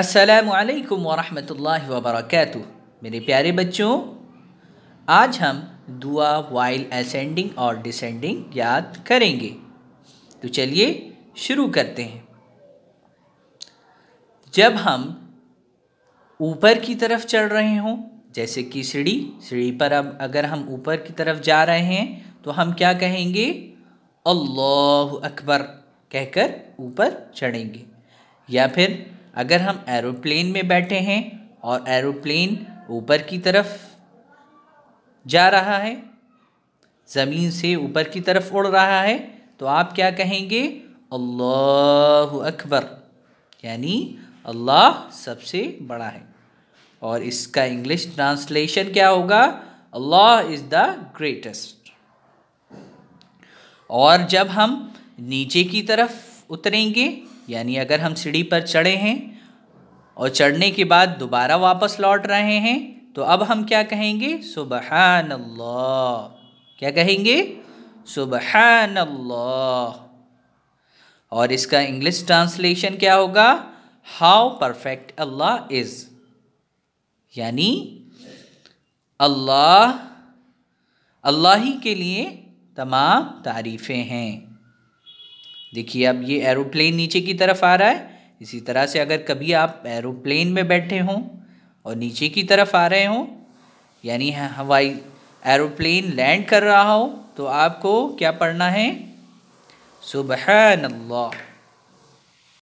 असलकम वरहमल वर्क मेरे प्यारे बच्चों आज हम दुआ वाइल असेंडिंग और डिसेंडिंग याद करेंगे तो चलिए शुरू करते हैं जब हम ऊपर की तरफ चढ़ रहे हों जैसे कि सीढ़ी सीढ़ी पर अब अगर हम ऊपर की तरफ जा रहे हैं तो हम क्या कहेंगे अल्लाह अकबर कहकर ऊपर चढ़ेंगे या फिर अगर हम एरोप्लेन में बैठे हैं और एरोप्लेन ऊपर की तरफ जा रहा है ज़मीन से ऊपर की तरफ उड़ रहा है तो आप क्या कहेंगे अल्लाह अकबर यानी अल्लाह सबसे बड़ा है और इसका इंग्लिश ट्रांसलेशन क्या होगा अल्लाह इज़ द ग्रेटेस्ट और जब हम नीचे की तरफ उतरेंगे यानी अगर हम सीढ़ी पर चढ़े हैं और चढ़ने के बाद दोबारा वापस लौट रहे हैं तो अब हम क्या कहेंगे सुबहान अल्लाह क्या कहेंगे सुबहान अल्लाह और इसका इंग्लिश ट्रांसलेशन क्या होगा हाउ परफेक्ट अल्लाह इज़ यानी अल्लाह अल्लाह ही के लिए तमाम तारीफ़ें हैं देखिए अब ये एरोप्लेन नीचे की तरफ आ रहा है इसी तरह से अगर कभी आप एरोप्लेन में बैठे हों और नीचे की तरफ आ रहे हों यानी हवाई एरोप्लेन लैंड कर रहा हो तो आपको क्या पढ़ना है सुबह अल्लाह